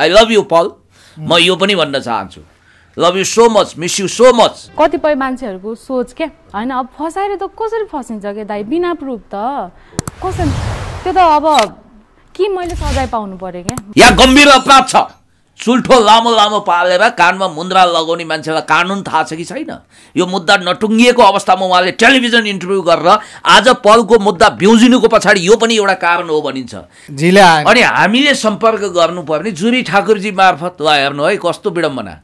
I love you पल म यो पनि भन्न चाहन्छु love you so much miss you so much कतिपय मान्छेहरूको सोच के होइन अब फसाएर त कसरी फसिन्छ क्या दाइ बिना प्रुफ त कसरी त्यो त अब के मैले सजाय पाउनु पर्यो क्या यहाँ गम्भीर अपराध छ चुल्ठो लामो लामो पालेर कानमा मुन्द्रा लगाउने मान्छेलाई कानुन थाहा छ कि छैन यो मुद्दा नटुङ्गिएको अवस्थामा उहाँले टेलिभिजन इन्टरभ्यू गरेर आज पलको मुद्दा बिउजिनुको पछाडि यो पनि एउटा कारण हो भनिन्छ अनि हामीले सम्पर्क गर्नु पर्ने भने जुरी ठाकुरजी मार्फत ल हेर्नु है कस्तो विडम्बना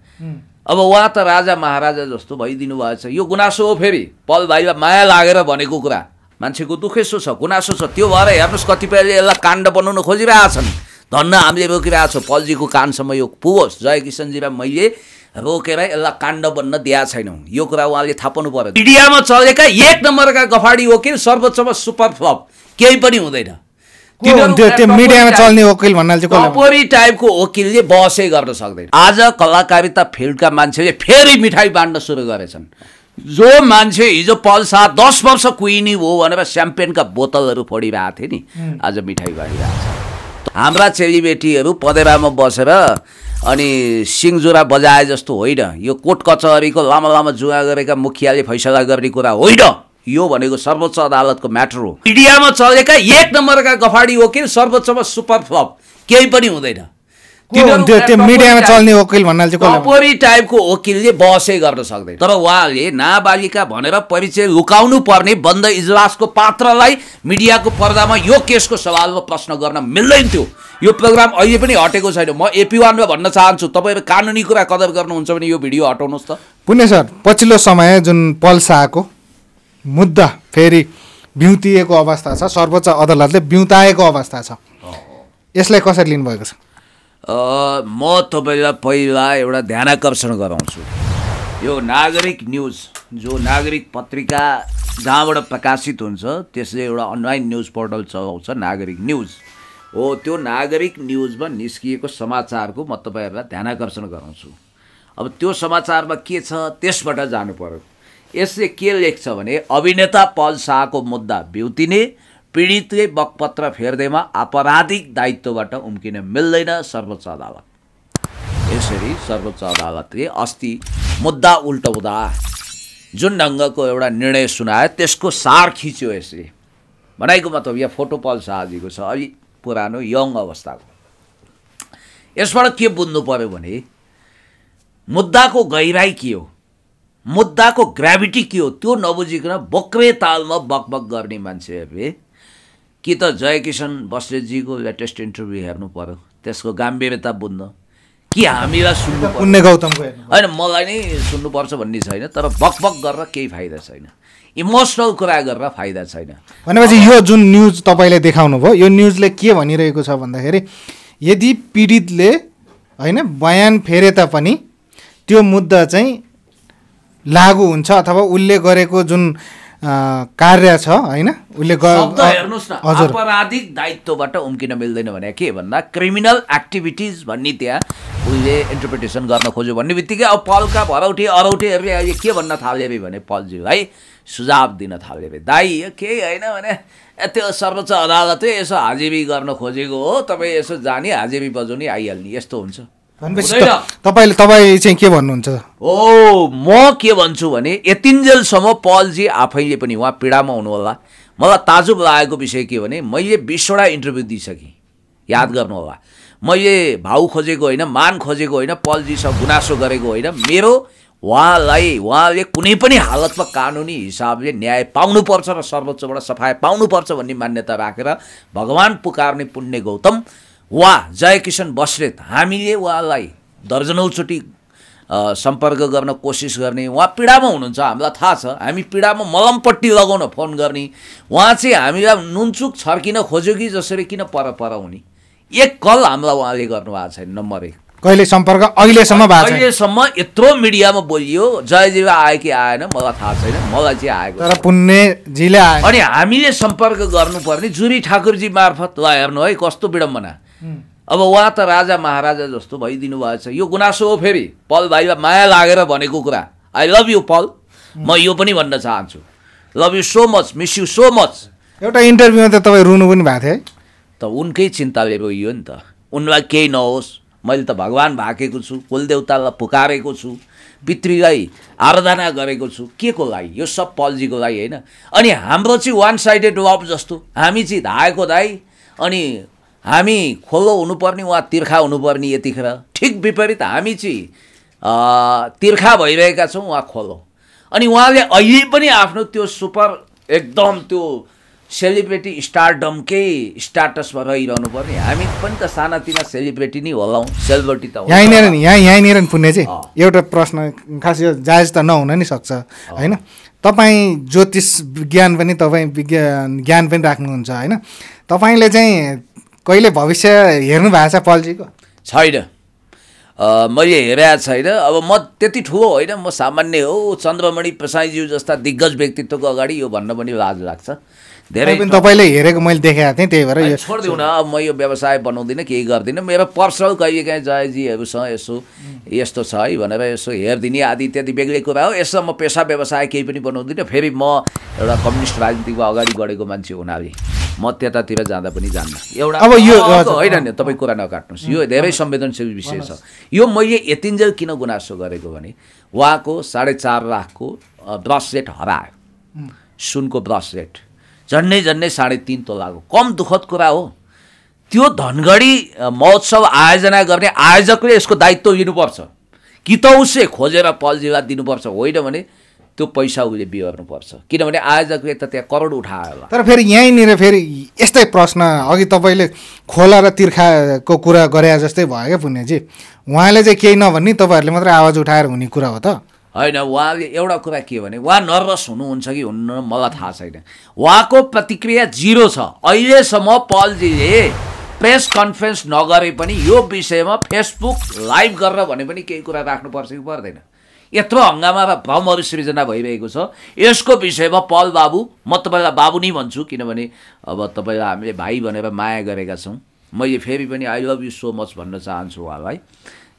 अब उहाँ त राजा महाराजा जस्तो भइदिनु भएछ यो गुनासो हो फेरि पल भाइलाई माया लागेर भनेको कुरा मान्छेको दुखेसो छ गुनासो छ त्यो भएर हेर्नुहोस् कतिपयले यसलाई काण्ड बनाउन खोजिरहेछन् धन्न हामीले रोकिरहेको छौँ पल्जीको कानसम्म यो पुगोस् जय किसनजीलाई मैले रोकेर यसलाई काण्ड बन्न दिएको छैनौँ यो कुरा उहाँले थाहा पाउनु पर्यो मिडियामा चलेका एक नम्बरका गफाडी वकिल सर्वोच्चमा सुपर फ्लप केही पनि हुँदैन टपोरी टाइपको वकिलले बहसै गर्न सक्दैन आज कलाकारिता फिल्डका मान्छेले फेरि मिठाई बाँड्न सुरु गरेछन् जो मान्छे हिजो पल्सा दस वर्ष कुहिनी हो भनेर स्याम्पेनका बोतलहरू फोडिरहेको थिएँ नि आज मिठाई बाँडिरहेको छ हाम्रा चेलीबेटीहरू पदेवामा बसेर अनि सिङजुरा बजाए जस्तो होइन यो कोर्ट कचहरीको लामा लामा जुवा गरेका मुखियाले फैसला गर्ने कुरा होइन यो भनेको सर्वोच्च अदालतको म्याटर हो मिडियामा चलेका एक नम्बरका गफाडी वकिल सर्वोच्चमा सुपर फ्लप केही पनि हुँदैन त्यो मिडियामा चल्ने वकिल भन्नाले चाहिँ टाइपको वकिलले बसै गर्न सक्दैन तर उहाँले नाबालिका भनेर परिचय लुकाउनु पर्ने बन्द इजलासको पात्रलाई मिडियाको पर्दामा यो केसको सवालमा प्रश्न गर्न मिल्दैन थियो यो प्रोग्राम अहिले पनि हटेको छैन म एपी वानमा भन्न चाहन्छु तपाईँहरू कानुनी कुरा कदर गर्नुहुन्छ भने यो भिडियो हटाउनुहोस् त पुण्य सर पछिल्लो समय जुन पल्साको मुद्दा फेरि बिउतिएको अवस्था छ सर्वोच्च अदालतले बिउताएको अवस्था छ यसलाई कसरी लिनुभएको छ म तपाईँलाई पहिला एउटा ध्यानकर्षण गराउँछु यो नागरिक न्युज जो नागरिक पत्रिका जहाँबाट प्रकाशित हुन्छ त्यसले एउटा अनलाइन न्युज पोर्टल चलाउँछ नागरिक न्युज हो त्यो नागरिक न्युजमा निस्किएको समाचारको म तपाईँहरूलाई ध्यानकर्षण गराउँछु अब त्यो समाचारमा के छ त्यसबाट जानु पऱ्यो यसले के लेख्छ भने अभिनेता पल शाहको मुद्दा बिउतिने पीडितकै बकपत्र फेर्दैमा आपराधिक दायित्वबाट उम्किन मिल्दैन सर्वोच्च अदालत यसरी सर्वोच्च अदालतले अस्ति मुद्दा उल्टाउँदा जुन ढङ्गको एउटा निर्णय सुनायो त्यसको सार खिच्यो यसरी भनाइको मतलब यहाँ फोटो पल्स आजको छ अलि पुरानो यङ अवस्थाको यसबाट के बुझ्नु पऱ्यो भने मुद्दाको गहिराई के हो मुद्दाको ग्राभिटी के हो त्यो नबुझिकन बक्रे तालमा बकबक गर्ने मान्छेहरूले कि त जयकिसन बस्नेतजीको लेटेस्ट इन्टरभ्यू हेर्नु पऱ्यो त्यसको गाम्भीर्यता बुझ्न कि हामीलाई सुन्नु पर्ने गौतमको होइन मलाई नै सुन्नुपर्छ भन्ने छैन तर बकबक गरेर केही फाइदा छैन इमोसनल कुरा गरेर फाइदा छैन भनेपछि यो जुन न्युज तपाईँले देखाउनु भयो यो न्युजले के भनिरहेको छ भन्दाखेरि यदि पीडितले होइन बयान फेरे तापनि त्यो मुद्दा चाहिँ लागु हुन्छ अथवा उसले गरेको जुन कार्य छ होइन उसले हेर्नुहोस् न अपराधिक दायित्वबाट उम्किन मिल्दैन भने के भन्दा क्रिमिनल एक्टिभिटिज भन्ने त्यहाँ उसले इन्टरप्रिटेसन गर्न खोज्यो भन्ने बित्तिकै अब पलका भरौटे अरौटेहरूले अहिले के भन्न थाल्यो अरे भने पलज्यू है सुझाव दिन थाल्यो अरे दाई केही होइन भने त्यो सर्वोच्च अदालतै यसो हाजिरी गर्न खोजेको हो तपाईँ यसो जाने हाजिरी बजाउने आइहाल्ने यस्तो हुन्छ तपाईँले तपाईँ चाहिँ के भन्नुहुन्छ ओ म के भन्छु भने यतिन्जेलसम्म पलजी आफैले पनि उहाँ पीडामा हुनुहोला मलाई ताजुब लागेको विषय के भने मैले बिसवटा इन्टरभ्यू दिइसकेँ याद गर्नु होला मैले भाउ खोजेको होइन मान खोजेको होइन पलजीसँग गुनासो गरेको होइन मेरो उहाँलाई उहाँले कुनै पनि हालतमा कानुनी हिसाबले न्याय पाउनुपर्छ र सर्वोच्चबाट सफाय पाउनुपर्छ भन्ने मान्यता राखेर भगवान् पुकार्ने पुण्य गौतम वा जयकिसन बस्नेत हामीले उहाँलाई दर्जनौचोटि सम्पर्क गर्न कोसिस गर्ने उहाँ पीडामा हुनुहुन्छ हामीलाई थाहा छ हामी पीडामा मलमपट्टि लगाउन फोन गर्ने उहाँ चाहिँ हामीलाई नुनचुक छर्किन खोज्यो कि जसरी किन पर पर हुने एक कल हामीलाई उहाँले गर्नुभएको छैन नम्बर एक कहिले सम्पर्क अहिलेसम्म अहिलेसम्म यत्रो मिडियामा बोलियो जयजीवा आयो कि आएन मलाई थाहा छैन मलाई चाहिँ आएको तर पुण्यजीले अनि हामीले सम्पर्क गर्नुपर्ने जुरी ठाकुरजी मार्फत ल हेर्नु है कस्तो विडम्बना अब उहाँ त राजा महाराजा जस्तो भइदिनु भएछ यो गुनासो हो फेरि पल भाइलाई माया लागेर भनेको कुरा आई लभ यु पल म यो पनि भन्न चाहन्छु love you so much miss you so much एउटा इन्टरभ्यूमा त तपाईँ रुनु पनि भएको है त उनकै चिन्ताले रोइयो नि त उनलाई केही नहोस् मैले त भगवान् भाकेको छु कुलदेउतालाई पुकारेको छु पितृलाई आराधना गरेको छु के को लागि यो सब पलजीको लागि होइन अनि हाम्रो चाहिँ वान साइडेड लभ जस्तो हामी चाहिँ धाएको धाई अनि हामी खोलो हुनुपर्ने वा तिर्खा हुनुपर्ने यतिखेर ठिक विपरीत हामी चाहिँ तिर्खा भइरहेका छौँ वा खोलो अनि उहाँले अहिले पनि आफ्नो त्यो सुपर एकदम त्यो सेलिब्रेटी स्टारडमकै स्टाटसमा रहिरहनु पर्ने हामी पनि त सानातिना सेलिब्रेटी नै होलाौँ सेलिब्रेटी त यहाँनिर यहाँ यहाँनिर पुण्य चाहिँ एउटा प्रश्न खास यो जायज त नहुन नि सक्छ होइन तपाईँ ज्योतिष विज्ञान पनि तपाईँ विज्ञान ज्ञान पनि राख्नुहुन्छ होइन तपाईँले चाहिँ कहिले भविष्य हेर्नु भएको छ पल्जीको छैन मैले हेरेको छैन अब म त्यति ठुलो होइन म सामान्य हो चन्द्रमणि प्रसाईज्यू जस्ता दिग्गज व्यक्तित्वको अगाडि यो भन्न पनि लाज लाग्छ धेरै पनि तपाईँले हेरेको मैले देखाएको थिएँ त्यही भएर यो छोडिदिउँ न अब म यो व्यवसाय बनाउँदिनँ केही गर्दिनँ मेरो पर्सनल कहिलेकाहीँ जयजीहरूसँग यसो यस्तो छ है भनेर यसो हेरिदिने आदि इत्यादि बेग्लै कुरा हो यसो म पेसा व्यवसाय केही पनि बनाउँदिनँ फेरि म एउटा कम्युनिस्ट राजनीतिको अगाडि बढेको मान्छे हुनाले म त्यतातिर जाँदा पनि जान्न एउटा अब यो होइन नि तपाईँ कुरा नकाट्नुहोस् यो धेरै संवेदनशील विषय छ यो मैले यतिन्जेल किन गुनासो गरेको भने उहाँको साढे चार लाखको ब्रसलेट हरायो सुनको ब्रसलेट झन्डै झन्डै साढे तिन तोलाको कम दुःखद कुरा हो त्यो धनगढी महोत्सव आयोजना गर्ने आयोजकले यसको दायित्व लिनुपर्छ कि त उसले खोजेर पल दिनुपर्छ होइन भने त्यो पैसा उसले बिहोर्नुपर्छ किनभने आयोजकले त त्यहाँ करोड उठायो होला तर फेरि यहीँनिर फेरि यस्तै प्रश्न अघि तपाईँले खोला र तिर्खाको कुरा गरे जस्तै भयो क्या पुण्यजी उहाँले चाहिँ केही नभन्ने तपाईँहरूले मात्रै आवाज उठाएर हुने कुरा हो त होइन उहाँले एउटा कुरा के भने उहाँ नर्भस हुनुहुन्छ कि हुनु मलाई थाहा छैन उहाँको प्रतिक्रिया जिरो छ अहिलेसम्म पलजीले प्रेस कन्फरेन्स नगरे पनि यो विषयमा फेसबुक लाइभ गरेर भने पनि केही कुरा राख्नुपर्छ कि पर्दैन यत्रो हङ्गामा भ्रमहरू सृजना भइरहेको छ यसको विषयमा पल बाबु म तपाईँलाई बाबु नै भन्छु किनभने अब तपाईँलाई हामीले भाइ भनेर माया गरेका छौँ मैले फेरि पनि I love you so much भन्न चाहन्छु उहाँलाई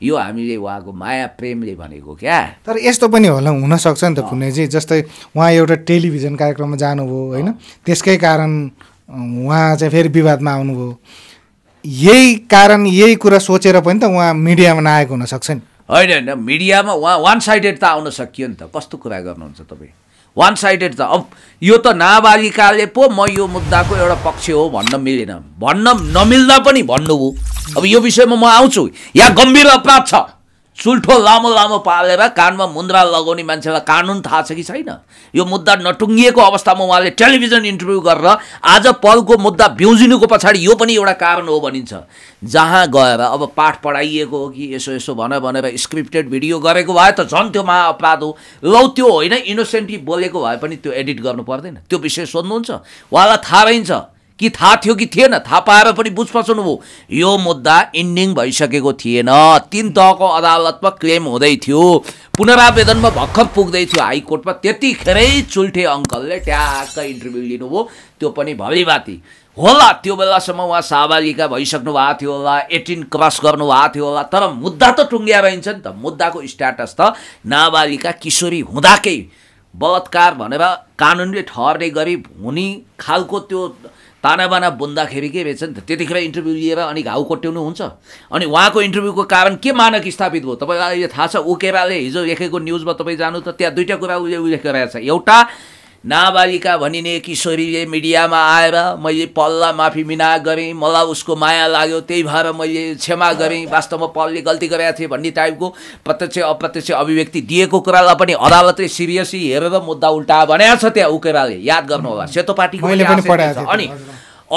यो हामीले उहाँको माया प्रेमले भनेको क्या तर यस्तो पनि होला हुनसक्छ नि त चाहिँ जस्तै उहाँ एउटा टेलिभिजन कार्यक्रममा जानुभयो होइन त्यसकै कारण उहाँ चाहिँ फेरि विवादमा आउनुभयो यही कारण यही कुरा सोचेर पनि त उहाँ मिडियामा नआएको हुनसक्छ नि होइन होइन मिडियामा वा वान साइडेड त आउन सकियो नि त कस्तो कुरा गर्नुहुन्छ तपाईँ वान साइडेड त अब यो त नाबालिकाले पो म यो मुद्दाको एउटा पक्ष हो भन्न मिलेन भन्न नमिल्दा पनि भन्नुभयो अब यो विषयमा म आउँछु यहाँ गम्भीर अपराध छ चुल्ठो लामो लामो पालेर कानमा मुन्द्रा लगाउने मान्छेलाई कानुन थाहा छ कि छैन यो मुद्दा नटुङ्गिएको अवस्थामा उहाँले टेलिभिजन इन्टरभ्यू गरेर आज पलको मुद्दा ब्युजिनुको पछाडि यो पनि एउटा कारण हो भनिन्छ जहाँ गएर अब पाठ पढाइएको हो कि यसो यसो भनेर भनेर स्क्रिप्टेड भिडियो गरेको भए त झन् त्यो महाअपराध हो लौ त्यो होइन इनोसेन्टली बोलेको भए पनि त्यो एडिट गर्नु पर्दैन त्यो विषय सोध्नुहुन्छ उहाँलाई थाहा रहन्छ कि थाहा थियो कि थिएन थाहा पाएर पनि बुझ पसाउनुभयो यो मुद्दा इन्डिङ भइसकेको थिएन तिन तहको अदालतमा क्लेम हुँदै थियो पुनरावेदनमा भर्खर पुग्दै थियो हाइकोर्टमा त्यतिखेरै चुल्ठे अङ्कलले ट्याक्क इन्टरभ्यू लिनुभयो त्यो पनि भलिभाती होला त्यो बेलासम्म उहाँ सहभागिका भइसक्नु भएको थियो होला एटिन क्रस गर्नुभएको थियो होला तर मुद्दा त टुङ्ग्या रहन्छ नि त मुद्दाको स्ट्याटस त नाबालिका किशोरी हुँदाकै बलात्कार भनेर कानुनले ठहरने गरी हुने खालको त्यो बाना बुन्दाखेरि के रहेछ नि त त्यतिखेर इन्टरभ्यू लिएर अनि घाउ कोट्याउनु हुन्छ अनि उहाँको इन्टरभ्यूको कारण के मानक स्थापित भयो तपाईँलाई थाहा छ ओकेराले हिजो लेखेको न्युजमा तपाईँ जानु त त्यहाँ दुइटा कुरा उसले उल्लेख गरेको एउटा नाबालिका भनिने किशोरीले मिडियामा आएर मैले पल्ला माफी मिना गरेँ मलाई उसको माया लाग्यो त्यही भएर मैले क्षमा गरेँ वास्तवमा पलले गल्ती गरेका थिएँ भन्ने टाइपको प्रत्यक्ष अप्रत्यक्ष अभिव्यक्ति दिएको कुरालाई पनि अदालतले सिरियसली हेरेर मुद्दा उल्टा बनाएको छ त्यहाँ उकेराले याद गर्नु होला सेतो पार्टीको अनि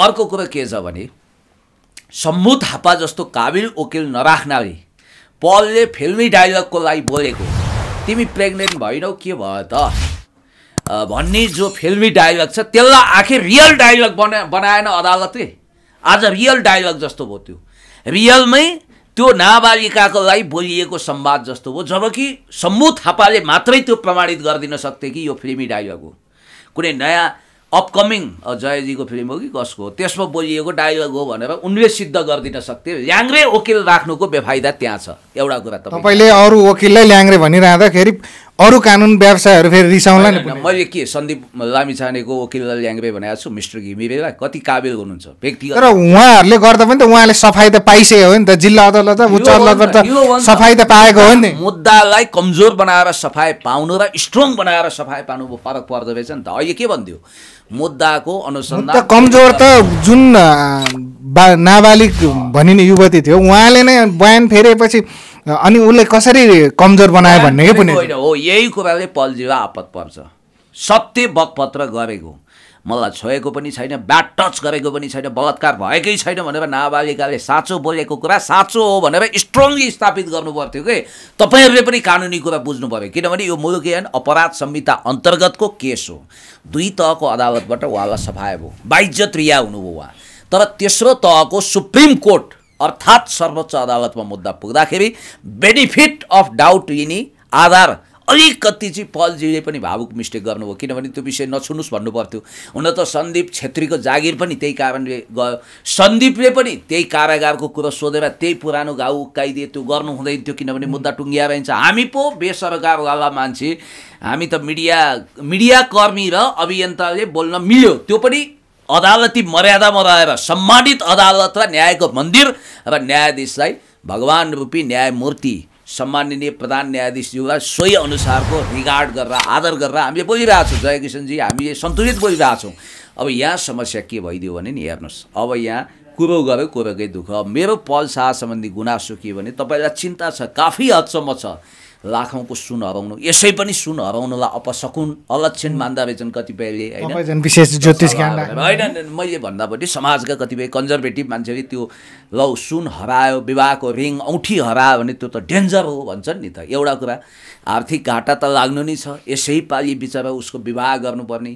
अर्को कुरो के छ भने सम्मु थापा जस्तो काबिल वकिल नराख्नाले पलले फिल्मी डायलगको लागि बोलेको तिमी प्रेग्नेन्ट भएनौ के भयो त भन्ने जो फिल्मी डायलग छ त्यसलाई आखिर रियल डायलग बना बनाएन अदालतले आज रियल डायलग जस्तो भयो त्यो रियलमै त्यो नाबालिकाको लागि बोलिएको संवाद जस्तो हो जबकि सम्मु थापाले मात्रै त्यो प्रमाणित गरिदिन सक्थे कि यो फिल्मी डायलग हो कुनै नयाँ अपकमिङ जयजीको फिल्म हो कि कसको हो त्यसमा बोलिएको डायलग हो भनेर उनले सिद्ध गरिदिन सक्थे ल्याङ्ग्रे वकिल राख्नुको बेफाइदा त्यहाँ छ एउटा कुरा तपाईँले अरू वकिललाई ल्याङ्ग्रे भनिरहँदाखेरि अरू कानुन व्यवसायहरू फेरि रिसाउँला नि मैले के सन्दीप लामिछानेको वकिल ल्याङ्बे भनेको छु मिस्टर घिमिरेलाई कति काबिल हुनुहुन्छ व्यक्ति तर उहाँहरूले गर्दा पनि त उहाँले सफाइ त पाइसकेको हो नि त जिल्ला अदालत त उच्च अदालत त सफाइ त पाएको हो नि मुद्दालाई कमजोर बनाएर सफाइ पाउनु र स्ट्रङ बनाएर सफाइ पाउनु फरक पर्दो रहेछ नि त अहिले के भनिदियो मुद्दाको अनुसन्धान कमजोर त जुन बा नाबालिग भनिने युवती थियो उहाँले नै बयान फेरेपछि अनि उसलाई कसरी कमजोर बनायो भन्ने पनि होइन हो यही कुराले पल्जिवा आपत पर्छ सत्य बकपत्र गरेको मलाई छोएको पनि छैन ब्याड टच गरेको पनि छैन बलात्कार भएकै छैन भनेर नाबालिकाले साँचो बोलेको कुरा साँचो हो भनेर स्ट्रङली स्थापित गर्नु पर्थ्यो कि तपाईँहरूले पनि कानुनी कुरा बुझ्नु पऱ्यो किनभने यो मुलुकी होइन अपराध संहिता अन्तर्गतको केस हो दुई तहको अदालतबाट उहाँलाई सफायो भयो रिया हुनुभयो उहाँ तर तेस्रो तहको सुप्रिम कोर्ट अर्थात् सर्वोच्च अदालतमा मुद्दा पुग्दाखेरि बेनिफिट अफ डाउट यिनी आधार अलिकति चाहिँ पलजीले पनि भावुक मिस्टेक गर्नुभयो किनभने त्यो विषय नछुनुहोस् भन्नुपर्थ्यो पर्थ्यो हुन त सन्दीप छेत्रीको जागिर पनि त्यही कारणले गयो सन्दीपले पनि त्यही कारागारको कुरो सोधेर त्यही पुरानो घाउ उक्काइदिए त्यो गर्नु हुँदैन थियो किनभने मुद्दा टुङ्गिया रहन्छ हामी पो बेसरकारवाला मान्छे हामी त मिडिया मिडियाकर्मी र अभियन्ताले बोल्न मिल्यो त्यो पनि अदालती मर्यादामा रहेर सम्मानित अदालत र न्यायको मन्दिर र न्यायाधीशलाई भगवान रूपी न्यायमूर्ति सम्माननीय प्रधान न्यायाधीशज्यूलाई सोही अनुसारको रिगार्ड गरेर आदर गरेर हामीले बोलिरहेछौँ जय किशनजी हामीले सन्तुलित बोलिरहेछौँ अब यहाँ समस्या के भइदियो भने नि हेर्नुहोस् अब यहाँ कुरो गऱ्यो कुरोकै दुःख मेरो पल शाह सम्बन्धी गुनासो के भने तपाईँलाई चिन्ता छ काफी हदसम्म छ लाखौँको सुन हराउनु यसै पनि सुन हराउनुलाई अपसकुन अलक्षण मान्दा रहेछन् कतिपयले होइन विशेष ज्योतिष होइन मैले भन्दा पनि समाजका कतिपय कन्जर्भेटिभ मान्छेले त्यो लौ सुन हरायो विवाहको रिङ औँठी हरायो भने त्यो त डेन्जर हो भन्छन् नि त एउटा कुरा आर्थिक घाटा त लाग्नु नै छ यसै पालि बिचरा उसको विवाह गर्नुपर्ने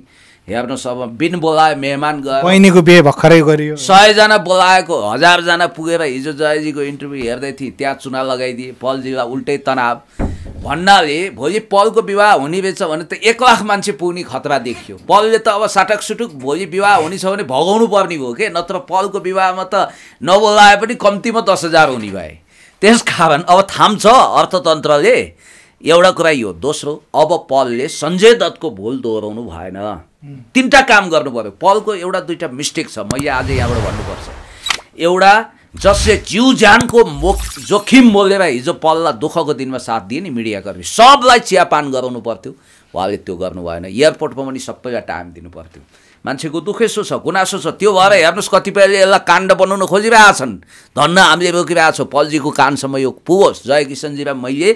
हेर्नुहोस् अब बिन बोलायो मेहमान गयो बहिनीको बिहे भर्खरै गरियो सयजना बोलाएको हजारजना पुगेर हिजो जयजीको इन्टरभ्यू हेर्दै थिएँ त्यहाँ चुना लगाइदिए पलजीलाई उल्टै तनाव भन्नाले भोलि पलको विवाह हुने रहेछ भने त एक लाख मान्छे पुग्ने खतरा देखियो पलले त अब साटक सुटुक भोलि विवाह हुनेछ भने भगाउनु पर्ने हो कि नत्र पलको विवाहमा त नबोलाए पनि कम्तीमा दस हजार हुने भए त्यस कारण अब थाम्छ अर्थतन्त्रले एउटा कुरा यो दोस्रो अब पलले सञ्जय दत्तको भुल दोहोऱ्याउनु भएन तिनवटा काम गर्नु पऱ्यो पलको एउटा दुईवटा मिस्टेक छ मैले आज यहाँबाट भन्नुपर्छ एउटा जसले जिउ ज्यानको जोखिम मोलेर हिजो पल्ला दुःखको दिनमा साथ दिए नि मिडियाकर्मी सबलाई चियापान गराउनु पर्थ्यो उहाँले त्यो गर्नु भएन एयरपोर्टमा पनि सबैलाई टाइम दिनु पर्थ्यो मान्छेको यसो छ गुनासो छ त्यो भएर हेर्नुहोस् कतिपयले यसलाई काण्ड बनाउन खोजिरहेछन् धन्न हामीले रोकिरहेको छौँ कानसम्म यो पुगोस् जय किशनजीलाई मैले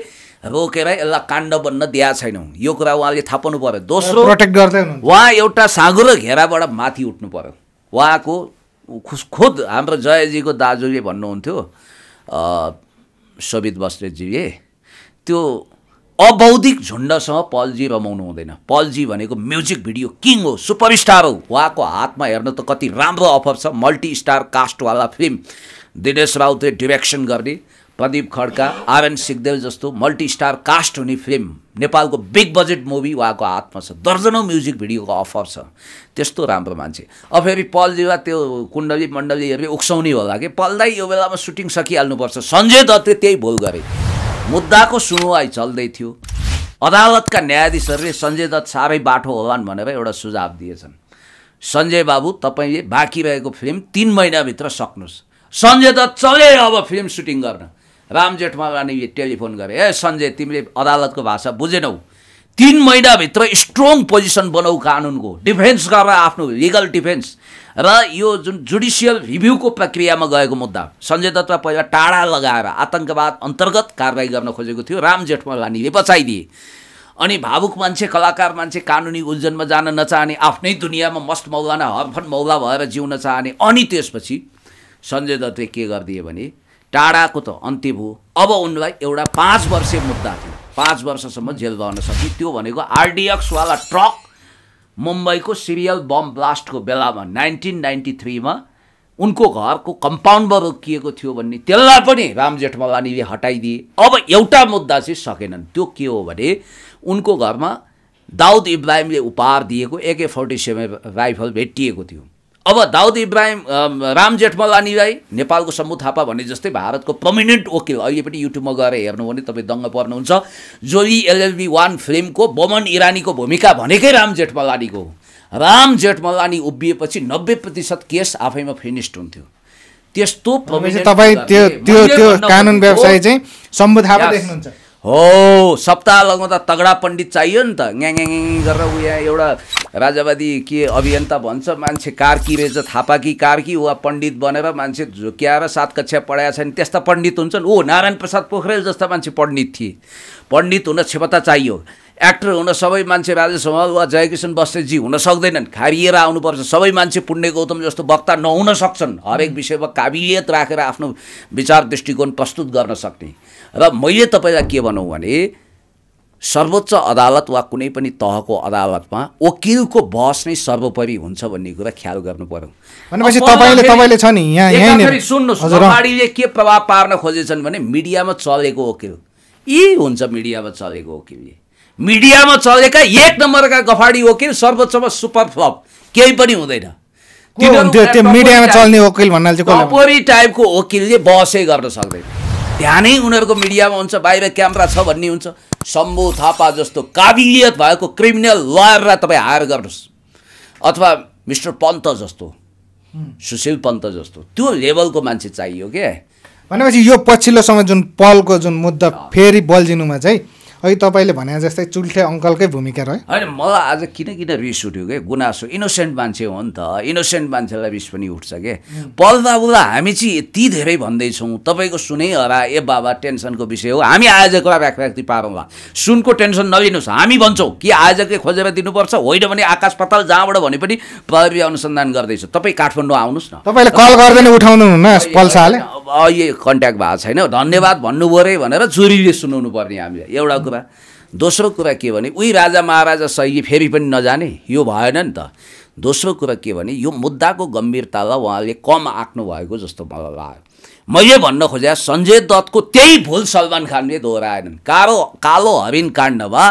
रोकेर यसलाई काण्ड बन्न दिएको छैनौँ यो कुरा उहाँले थाहा पाउनु पऱ्यो दोस्रो प्रोटेक्ट गर्दै उहाँ एउटा साँगुरो घेराबाट माथि उठ्नु पऱ्यो उहाँको खुस खुद हाम्रो जयजीको दाजुले भन्नुहुन्थ्यो सबित बस्नेतजीले त्यो अबौद्धिक झुन्डसँग पल्जी रमाउनु हुँदैन पल्जी भनेको म्युजिक भिडियो किङ हो सुपरस्टार हो उहाँको हातमा हेर्न त कति राम्रो अफर छ मल्टी स्टार कास्टवाला फिल्म दिनेश राउतले डिरेक्सन गर्ने प्रदीप खड्का आरएन सिगदेल जस्तो मल्टिस्टार कास्ट हुने फिल्म नेपालको बिग बजेट मुभी उहाँको हातमा छ दर्जनौँ म्युजिक भिडियोको अफर छ त्यस्तो राम्रो मान्छे अब फेरि पलजीवा त्यो कुण्डली मण्डली हेरेर उक्साउने होला कि पल्दै यो बेलामा सुटिङ सकिहाल्नुपर्छ सञ्जय दत्तले त्यही भुल गरे मुद्दाको सुनवाई चल्दै थियो अदालतका न्यायाधीशहरूले सञ्जय दत्त साह्रै बाठो होलान् भनेर एउटा सुझाव दिएछन् सञ्जय बाबु तपाईँले बाँकी रहेको फिल्म तिन महिनाभित्र सक्नुहोस् सञ्जय दत्त चले अब फिल्म सुटिङ गर्न राम जेठमालाले टेलिफोन गरे ए सञ्जय तिमीले अदालतको भाषा बुझेनौ तिन महिनाभित्र स्ट्रङ पोजिसन बनाऊ कानुनको डिफेन्स गर आफ्नो लिगल डिफेन्स र यो जुन जुडिसियल रिभ्यूको प्रक्रियामा गएको मुद्दा सञ्जय दत्त पहिला टाढा लगाएर आतङ्कवाद अन्तर्गत कारवाही गर्न खोजेको थियो राम जेठमलानीले बचाइदिए अनि भावुक मान्छे कलाकार मान्छे कानुनी उल्झनमा जान नचाहने आफ्नै दुनियाँमा मस्त मौलाना हरफन मौला भएर जिउन चाहने अनि त्यसपछि सञ्जय दत्तले के गरिदिए भने टाढाको त अन्त्य भयो अब उनलाई एउटा पाँच वर्ष मुद्दा थियो पाँच वर्षसम्म जेल गर्न सके त्यो भनेको आरडिएक्सवाला ट्रक मुम्बईको सिरियल बम ब्लास्टको बेलामा नाइन्टिन नाइन्टी थ्रीमा उनको घरको कम्पाउन्डमा रोकिएको थियो भन्ने त्यसलाई पनि राम जेठमलानीले हटाइदिए अब एउटा मुद्दा चाहिँ सकेनन् त्यो के हो भने उनको घरमा दाउद इब्राहिमले उपहार दिएको एके फोर्टी सेभेन राइफल भेटिएको थियो अब दाउद इब्राहिम राम जेठमलानीलाई नेपालको शम्भु थापा भने जस्तै भारतको प्रमिनेन्ट वकिल अहिले पनि युट्युबमा गएर हेर्नु भने तपाईँ दङ्ग पर्नुहुन्छ जोली एलएलबी वान फिल्मको बमन इरानीको भूमिका भनेकै राम जेठमलानीको हो राम जेठमलानी उभिएपछि नब्बे प्रतिशत केस आफैमा फिनिस्ड हुन्थ्यो त्यस्तो तपाईँ त्यो त्यो त्यो कानुन व्यवसाय चाहिँ शम्भु देख्नुहुन्छ हो सप्ताह लगाउँदा तगडा पण्डित चाहियो नि त ग्याङ गरेर ऊ यहाँ एउटा राजावादी के अभियन्ता भन्छ मान्छे कार्की रहेछ थापा कि कार्की वा पण्डित बनेर मान्छे झुक्याएर सात कक्षा छ नि त्यस्ता पण्डित हुन्छन् ओ नारायण प्रसाद पोखरेल जस्ता मान्छे पण्डित थिए पण्डित हुन क्षमता चाहियो एक्टर हुन सबै मान्छे राजेश हमाल वा जयकिशन बस्नेतजी हुन सक्दैनन् खारिएर आउनुपर्छ सबै मान्छे पुण्य गौतम जस्तो वक्ता नहुन सक्छन् हरेक विषयमा काबिलियत राखेर आफ्नो विचार दृष्टिकोण प्रस्तुत गर्न सक्ने र मैले तपाईँलाई के भनौँ भने सर्वोच्च अदालत वा कुनै पनि तहको अदालतमा वकिलको बहस नै सर्वोपरि हुन्छ भन्ने कुरा ख्याल गर्नु पर्यो भनेपछि सुन्नुहोस् अगाडिले के प्रभाव पार्न खोजेछन् भने मिडियामा चलेको वकिल यी हुन्छ मिडियामा चलेको वकिलले मिडियामा चलेका एक नम्बरका गफाडी वकिल सर्वोच्चमा सुपर फ्लप केही पनि हुँदैन त्यो मिडियामा चल्ने वकिल भन्नाले टाइपको वकिलले बहसै गर्न सक्दैन ध्यानै उनीहरूको मिडियामा हुन्छ बाहिर क्यामरा छ भन्ने हुन्छ शम्भु थापा जस्तो काबिलियत भएको क्रिमिनल लयरलाई तपाईँ हायर गर्नुहोस् अथवा मिस्टर पन्त जस्तो सुशील पन्त जस्तो त्यो लेभलको मान्छे चाहियो क्या भनेपछि यो पछिल्लो समय जुन पलको जुन मुद्दा फेरि बल्झिनुमा चाहिँ अघि तपाईँले भने जस्तै चुल्ठे अङ्कलकै भूमिका रह्यो होइन मलाई आज किन किन रिस उठ्यो क्या गुनासो इनोसेन्ट मान्छे हो नि त इनोसेन्ट मान्छेलाई रिस पनि उठ्छ के पल हामी चाहिँ यति धेरै भन्दैछौँ तपाईँको सुनै हरा ए बाबा टेन्सनको विषय हो हामी आयोजकलाई व्याख्याति पारौँला सुनको टेन्सन नलिनुहोस् हामी भन्छौँ कि आयोजकै खोजेर दिनुपर्छ होइन भने आकाश पताल जहाँबाट भने पनि प्रहरी अनुसन्धान गर्दैछ तपाईँ काठमाडौँ आउनुहोस् न तपाईँले कल गर्दैन उठाउनु पल्साले यो कन्ट्याक्ट भएको छैन धन्यवाद भन्नुभयो अरे भनेर जुरीले सुनाउनु पर्ने हामीले एउटा कुरा दोस्रो कुरा के भने उही राजा महाराजा सही फेरि पनि नजाने यो भएन नि त दोस्रो कुरा के भने यो मुद्दाको गम्भीरतालाई उहाँले कम आँक्नु भएको जस्तो मलाई लाग्यो मैले भन्न खोजेँ सञ्जय दत्तको त्यही भुल सलमान खानले दोहोऱ्याएनन् कालो कालो हरिण काण्डमा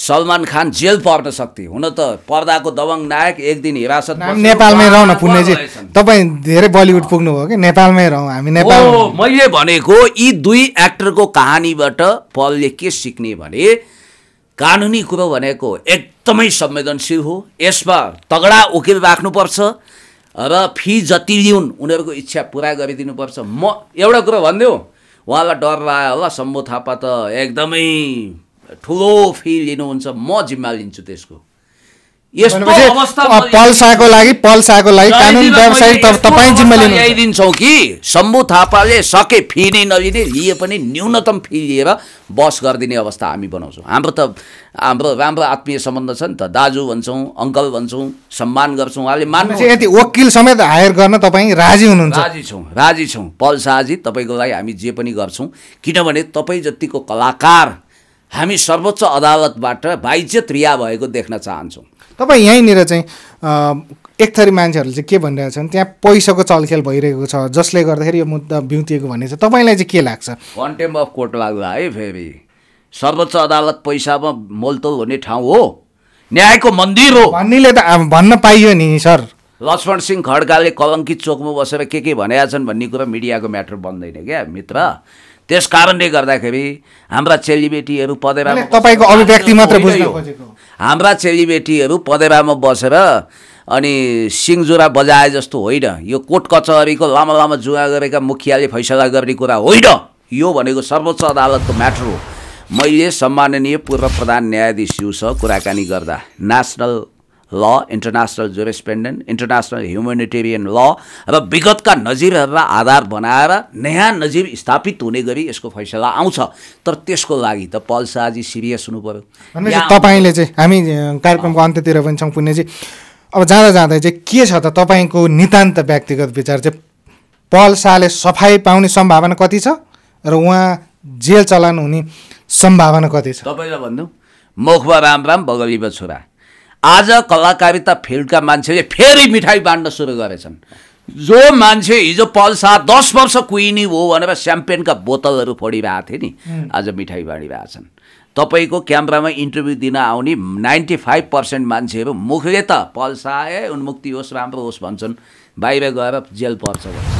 सलमान खान जेल पर्न सक्थे हुन त पर्दाको दबङ नायक एक दिन हिरासत नेपालमै रह न पुण्यजी तपाईँ धेरै बलिउड पुग्नुभयो कि नेपालमै रहँ हामी नेपाल मैले भनेको यी दुई एक्टरको कहानीबाट पलले के सिक्ने भने कानुनी कुरो भनेको एकदमै संवेदनशील हो यसमा तगडा वकिल राख्नुपर्छ र फी जति दिउन् उनीहरूको इच्छा पुरा गरिदिनुपर्छ म एउटा कुरो भनिदिउँ उहाँलाई डर लाग्यो होला शम्भु थापा त एकदमै ठुलो फी लिनुहुन्छ म जिम्मा लिन्छु त्यसको यस्तो लागि पल्साको लागि कानुन व्यवसाय तपाईँ जिम्मा लिनु ल्याइदिन्छौँ कि शम्भु थापाले सके फी नै नलिने लिए पनि न्यूनतम फी लिएर बस गरिदिने अवस्था हामी बनाउँछौँ हाम्रो त हाम्रो राम्रो आत्मीय सम्बन्ध छ नि त दाजु भन्छौँ अङ्कल भन्छौँ सम्मान गर्छौँ उहाँले मान्नु यति वकिल समेत हायर गर्न तपाईँ राजी हुनुहुन्छ राजी छौँ राजी छौँ पल्साजी तपाईँको लागि हामी जे पनि गर्छौँ किनभने तपाईँ जतिको कलाकार हामी सर्वोच्च अदालतबाट बाइज्यत रिया भएको देख्न चाहन्छौँ तपाईँ यहीँनिर चाहिँ एक थरी मान्छेहरूले चाहिँ के छन् त्यहाँ पैसाको चलखेल भइरहेको छ जसले गर्दाखेरि यो मुद्दा बिउतिएको भन्ने छ तपाईँलाई चाहिँ के लाग्छ कन्टेम्प अफ कोर्ट लाग्ला है फेरि सर्वोच्च अदालत पैसामा मोलतोल हुने ठाउँ हो न्यायको मन्दिर हो भन्नेले त भन्न पाइयो नि सर लक्ष्मण सिंह खड्काले कलङ्कित चोकमा बसेर के के भनेका छन् भन्ने कुरा मिडियाको म्याटर बन्दैन क्या मित्र त्यस कारणले गर्दाखेरि हाम्रा चेलीबेटीहरू पदेवामा तपाईँको अभिव्यक्ति मात्र हाम्रा चेलीबेटीहरू पदेवामा बसेर अनि सिङजुरा बजाए जस्तो होइन यो कोर्ट कचहरीको लामा लामा जुवा गरेका मुखियाले फैसला गर्ने कुरा होइन यो भनेको सर्वोच्च अदालतको म्याटर हो मैले सम्माननीय पूर्व प्रधान न्यायाधीशज्यूसँग कुराकानी गर्दा नेसनल ल इन्टरनेसनल जुरिस्पेन्डेन्ट इन्टरनेसनल ह्युमेनिटेरियन ल र विगतका नजिरहरूलाई आधार बनाएर नयाँ नजिर स्थापित हुने गरी यसको फैसला आउँछ तर त्यसको लागि त पल शाहजी सिरियस हुनु पऱ्यो तपाईँले चाहिँ हामी कार्यक्रमको अन्त्यतिर पनि छौँ पुण्यजी अब जाँदा जाँदै चाहिँ के छ त तपाईँको नितान्त व्यक्तिगत विचार चाहिँ पल शाहले सफाइ पाउने सम्भावना कति छ र उहाँ जेल चलान हुने सम्भावना कति छ तपाईँलाई भन्नु मुखमा राम राम बगलीमा छोरा आज कलाकारिता फिल्डका मान्छेले फेरि मिठाई बाँड्न सुरु गरेछन् जो मान्छे हिजो पल्सा दस वर्ष कुहिनी हो भनेर स्याम्पेनका बोतलहरू फोडिरहेको थिए नि आज मिठाई बाँडिरहेको छन् तपाईँको क्यामरामा इन्टरभ्यू दिन आउने नाइन्टी फाइभ पर्सेन्ट मान्छेहरू मुखले त पल्सा ए उन्मुक्ति होस् राम्रो होस् भन्छन् बाहिर गएर जेल पर्छ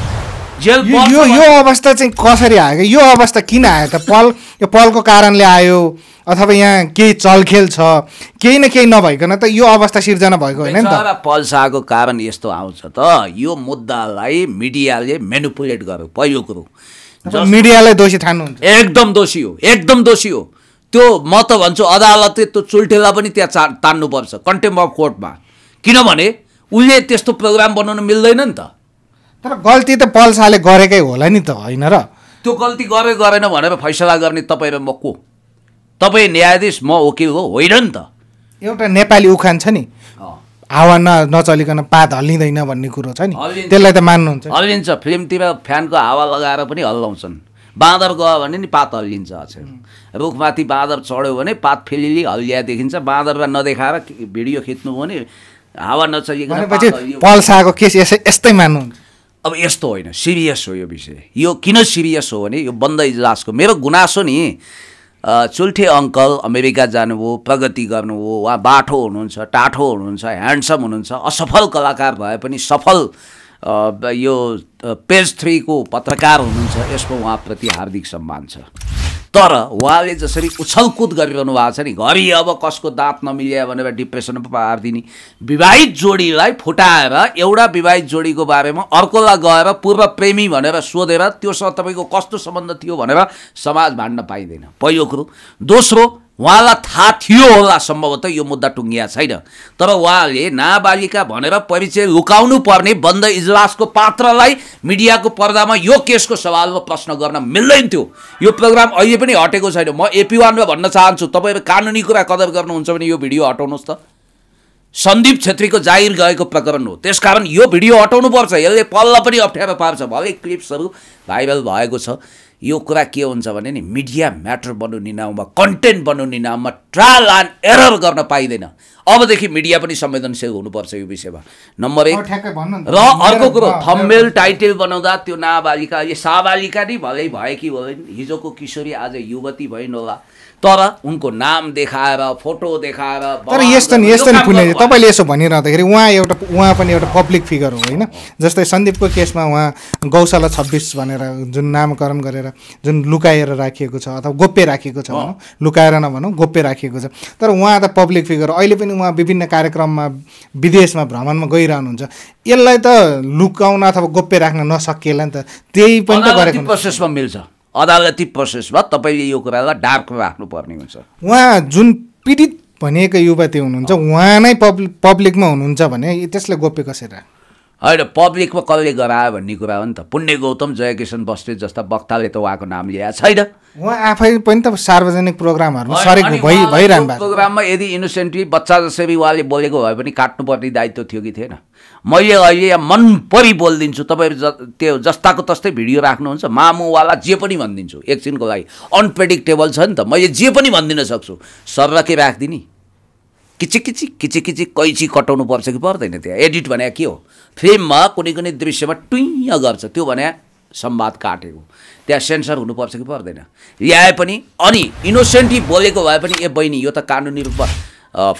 जेल यो यो अवस्था चाहिँ कसरी आयो यो अवस्था किन आयो त पल यो पलको कारणले आयो अथवा यहाँ केही चलखेल छ केही न केही नभइकन त यो अवस्था सिर्जना भएको होइन नि त पल्साको कारण यस्तो आउँछ त यो मुद्दालाई मिडियाले मेनिपुलेट गर्यो पहिलो कुरो मिडियालाई दोषी ठान्नुहुन्छ एकदम दोषी हो एकदम दोषी हो त्यो म त भन्छु अदालतले त्यो चुल्ठेला पनि त्यहाँ चा तान्नुपर्छ कन्टेम्प अफ कोर्टमा किनभने उसले त्यस्तो प्रोग्राम बनाउनु मिल्दैन नि त तर गल्ती त पल्साले गरेकै होला नि त होइन र त्यो गल्ती गरे गरेन भनेर फैसला गर्ने तपाईँ र म को तपाईँ न्यायाधीश म वकिल हो होइन नि त एउटा नेपाली उखान छ नि हावा न नचलिकन पात हल्लिँदैन भन्ने कुरो छ नि त्यसलाई त मान्नुहुन्छ हल्लिन्छ फिल्मतिर फ्यानको हावा लगाएर पनि हल्लाउँछन् बाँदर गयो भने नि पात हल्लिन्छ अक्षर रुखमाथि बाँदर चढ्यो भने पात फेलिली हल्लिया देखिन्छ बाँदरमा नदेखाएर भिडियो खिच्नु भने हावा नचलिकन पल्साको केस यस्तै मान्नुहुन्छ अब यस्तो होइन सिरियस हो यो विषय यो किन सिरियस हो भने यो बन्द इजलासको मेरो गुनासो नि चुल्ठे अङ्कल अमेरिका जानुभयो प्रगति गर्नुभयो उहाँ बाठो हुनुहुन्छ टाठो हुनुहुन्छ ह्यान्डसम हुनुहुन्छ असफल कलाकार भए पनि सफल यो पेज थ्रीको पत्रकार हुनुहुन्छ यसको उहाँप्रति हार्दिक सम्मान छ तर उहाँले जसरी उछलकुद गरिरहनु भएको छ नि घरि अब कसको दाँत नमिल्यो भनेर डिप्रेसनमा पारिदिने विवाहित जोडीलाई फुटाएर एउटा विवाहित जोडीको बारेमा अर्कोलाई गएर पूर्व प्रेमी भनेर सोधेर त्योसँग तपाईँको कस्तो सम्बन्ध थियो भनेर समाज भान्न पाइँदैन पहिलो कुरो दोस्रो उहाँलाई थाहा थियो होला सम्भवतः यो मुद्दा टुङ्गिया छैन तर उहाँले नाबालिका भनेर परिचय लुकाउनु पर्ने बन्द इजलासको पात्रलाई मिडियाको पर्दामा यो केसको सवालमा प्रश्न गर्न मिल्दैन थियो यो प्रोग्राम अहिले पनि हटेको छैन म एपी वानमा भन्न चाहन्छु तपाईँहरू कानुनी कुरा कदर गर्नुहुन्छ भने यो भिडियो हटाउनुहोस् त सन्दीप छेत्रीको जाहिर गएको प्रकरण हो त्यसकारण यो भिडियो हटाउनुपर्छ यसले पल्ल पनि अप्ठ्यारो पार्छ भलै क्लिप्सहरू भाइरल भएको छ यो कुरा के हुन्छ भने नि मिडिया म्याटर बनाउने नाउँमा कन्टेन्ट बनाउने नाउँमा ट्रायल एन्ड एरर गर्न पाइँदैन अबदेखि मिडिया पनि संवेदनशील हुनुपर्छ यो विषयमा नम्बर एक र अर्को कुरो थम्बेल टाइटल बनाउँदा त्यो नाबालिका यो साबालिका नै भलै भए कि भएन हिजोको किशोरी आज युवती भएन होला तर उनको नाम देखाएर फोटो देखाएर तर यस्तो नि यस्तो नि पुण्य तपाईँले यसो भनिरहँदाखेरि उहाँ एउटा उहाँ पनि एउटा पब्लिक फिगर हो होइन जस्तै सन्दीपको केसमा उहाँ गौशाला छब्बिस भनेर जुन नामकरण गरेर जुन लुकाएर राखिएको छ अथवा गोप्य राखिएको छ भनौँ लुकाएर नभनौँ गोप्य राखिएको छ तर उहाँ त पब्लिक फिगर अहिले पनि उहाँ विभिन्न कार्यक्रममा विदेशमा भ्रमणमा गइरहनुहुन्छ यसलाई त लुकाउन अथवा गोप्य राख्न नसकिएला नि त त्यही पनि त गरेको प्रोसेसमा मिल्छ अदालती प्रोसेसमा तपाईँले यो कुरालाई डार्कमा राख्नुपर्ने हुन्छ उहाँ जुन पीडित भनिएको युवती हुनुहुन्छ उहाँ नै पब्लिक पब्लिकमा हुनुहुन्छ भने त्यसलाई गोप्य कसरी राख्नु होइन पब्लिकमा कसले गरायो भन्ने कुरा हो नि त पुण्य गौतम जयकिशन बस्नेत जस्ता वक्ताले त उहाँको नाम लिएको छैन उहाँ आफै पनि त सार्वजनिक प्रोग्रामहरू प्रोग्राममा यदि इनोसेन्टली बच्चा जसरी उहाँले बोलेको भए पनि काट्नुपर्ने दायित्व थियो कि थिएन मैले अहिले यहाँ परि बोलिदिन्छु तपाईँहरू ज त्यो जस्ताको तस्तै भिडियो राख्नुहुन्छ मामुवाला जे पनि भनिदिन्छु एकछिनको लागि अनप्रेडिक्टेबल छ नि त मैले जे पनि भनिदिन सक्छु सर्लकै के राखिदिने किचिक किचिक कैची कटाउनु पर्छ कि पर्दैन त्यहाँ एडिट भने के हो फिल्ममा कुनै कुनै दृश्यमा टुइँ गर्छ त्यो भने संवाद काटेको त्यहाँ सेन्सर हुनुपर्छ कि पर्दैन ल्याए पनि अनि इनोसेन्टली बोलेको भए पनि ए बहिनी यो त कानुनी रूपमा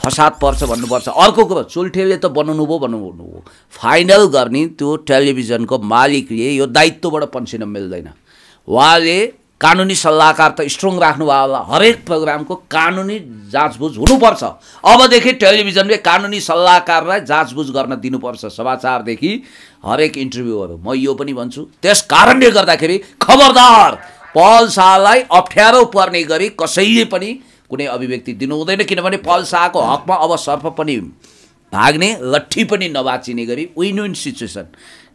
फसाद पर्छ भन्नुपर्छ अर्को कुरो चुल्ठेले त बनाउनु भयो बनाउनु भयो फाइनल गर्ने त्यो टेलिभिजनको मालिकले यो दायित्वबाट पन्सिन मिल्दैन उहाँले कानुनी सल्लाहकार त स्ट्रङ राख्नुभयो होला हरेक प्रोग्रामको कानुनी जाँचबुझ हुनुपर्छ अबदेखि टेलिभिजनले कानुनी सल्लाहकारलाई जाँचबुझ गर्न दिनुपर्छ समाचारदेखि हरेक इन्टरभ्यूहरू म यो पनि भन्छु त्यस कारणले गर्दाखेरि खबरदार पल शाहलाई अप्ठ्यारो पर्ने गरी कसैले पनि कुनै अभिव्यक्ति दिनु हुँदैन किनभने पल शाहको हकमा अब सर्प पनि भाग्ने लट्ठी पनि नबाचिने गरी विन विन सिचुएसन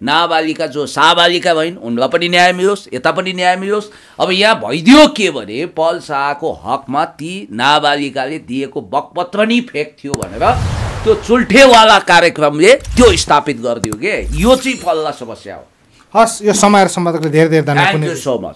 नाबालिका जो साबालिका भइन् उनलाई पनि न्याय मिलोस् यता पनि न्याय मिलोस् अब यहाँ भइदियो के भने पल शाहको हकमा ती नाबालिकाले दिएको बकपत्र नै फेक थियो भनेर त्यो चुल्ठेवाला कार्यक्रमले त्यो स्थापित गरिदियो के यो चाहिँ पल्ला समस्या हो हस् यो समय र सम्पादकले धेरै धेरै धन्यवाद सो मच